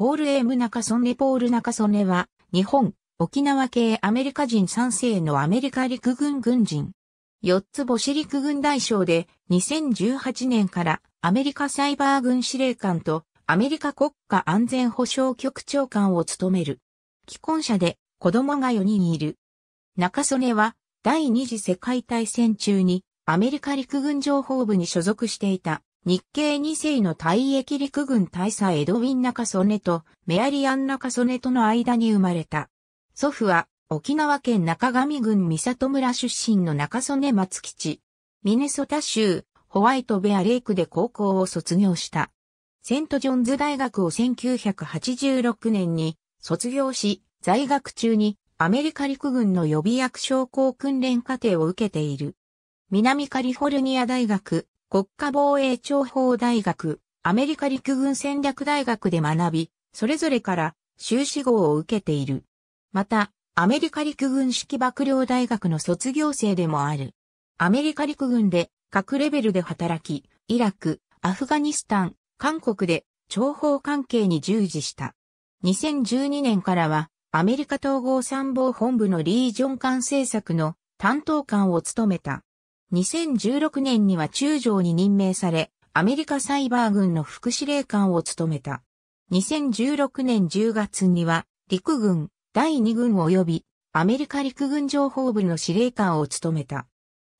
ポール・エム・ナカソネポール・ナカソネは、日本、沖縄系アメリカ人3世のアメリカ陸軍軍人。4つ星陸軍大将で、2018年からアメリカサイバー軍司令官とアメリカ国家安全保障局長官を務める。既婚者で子供が4人いる。中曽根は第二次世界大戦中にアメリカ陸軍情報部に所属していた。日系2世の退役陸軍大佐エドウィン・中曽根とメアリアン・中曽根との間に生まれた。祖父は沖縄県中上郡三里村出身の中曽根松吉。ミネソタ州ホワイトベアレイクで高校を卒業した。セントジョンズ大学を1986年に卒業し、在学中にアメリカ陸軍の予備役将校訓練課程を受けている。南カリフォルニア大学国家防衛諜報大学、アメリカ陸軍戦略大学で学び、それぞれから修士号を受けている。また、アメリカ陸軍式幕僚大学の卒業生でもある。アメリカ陸軍で各レベルで働き、イラク、アフガニスタン、韓国で諜報関係に従事した。2012年からは、アメリカ統合参謀本部のリージョン艦政策の担当官を務めた。2016年には中将に任命され、アメリカサイバー軍の副司令官を務めた。2016年10月には、陸軍第2軍及びアメリカ陸軍情報部の司令官を務めた。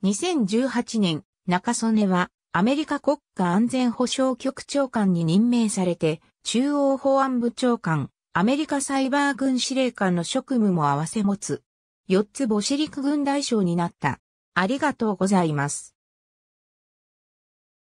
2018年、中曽根はアメリカ国家安全保障局長官に任命されて、中央保安部長官、アメリカサイバー軍司令官の職務も合わせ持つ。4つ母子陸軍大将になった。ありがとうございます。